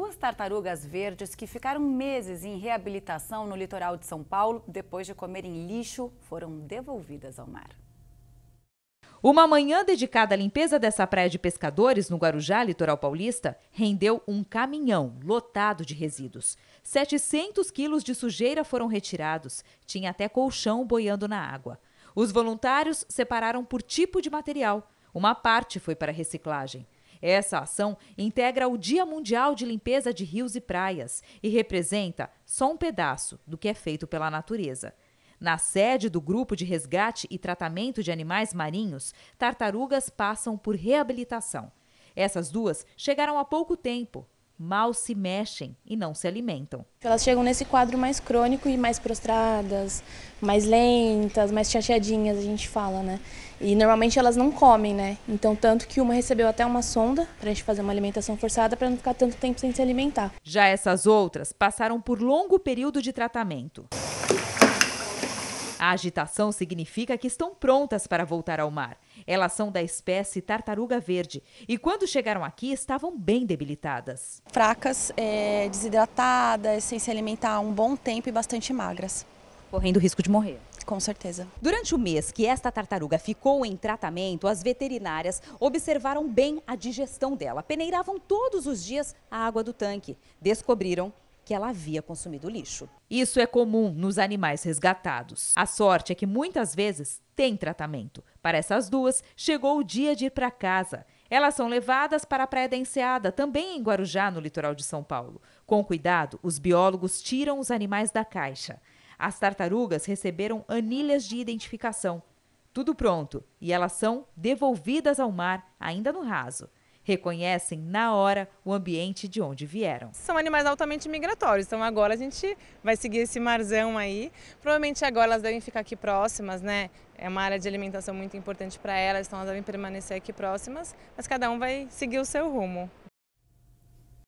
Duas tartarugas verdes que ficaram meses em reabilitação no litoral de São Paulo, depois de comerem lixo, foram devolvidas ao mar. Uma manhã dedicada à limpeza dessa praia de pescadores no Guarujá, litoral paulista, rendeu um caminhão lotado de resíduos. 700 quilos de sujeira foram retirados, tinha até colchão boiando na água. Os voluntários separaram por tipo de material. Uma parte foi para reciclagem. Essa ação integra o Dia Mundial de Limpeza de Rios e Praias e representa só um pedaço do que é feito pela natureza. Na sede do Grupo de Resgate e Tratamento de Animais Marinhos, tartarugas passam por reabilitação. Essas duas chegaram há pouco tempo mal se mexem e não se alimentam. Elas chegam nesse quadro mais crônico e mais prostradas, mais lentas, mais chateadinhas, a gente fala, né? E normalmente elas não comem, né? Então, tanto que uma recebeu até uma sonda para a gente fazer uma alimentação forçada para não ficar tanto tempo sem se alimentar. Já essas outras passaram por longo período de tratamento. A agitação significa que estão prontas para voltar ao mar. Elas são da espécie tartaruga verde e quando chegaram aqui estavam bem debilitadas. Fracas, é, desidratadas, sem se alimentar há um bom tempo e bastante magras. Correndo risco de morrer. Com certeza. Durante o mês que esta tartaruga ficou em tratamento, as veterinárias observaram bem a digestão dela. Peneiravam todos os dias a água do tanque. Descobriram que ela havia consumido lixo. Isso é comum nos animais resgatados. A sorte é que muitas vezes tem tratamento. Para essas duas, chegou o dia de ir para casa. Elas são levadas para a Praia da Enseada, também em Guarujá, no litoral de São Paulo. Com cuidado, os biólogos tiram os animais da caixa. As tartarugas receberam anilhas de identificação. Tudo pronto, e elas são devolvidas ao mar, ainda no raso reconhecem na hora o ambiente de onde vieram. São animais altamente migratórios, então agora a gente vai seguir esse marzão aí. Provavelmente agora elas devem ficar aqui próximas, né? É uma área de alimentação muito importante para elas, então elas devem permanecer aqui próximas, mas cada um vai seguir o seu rumo.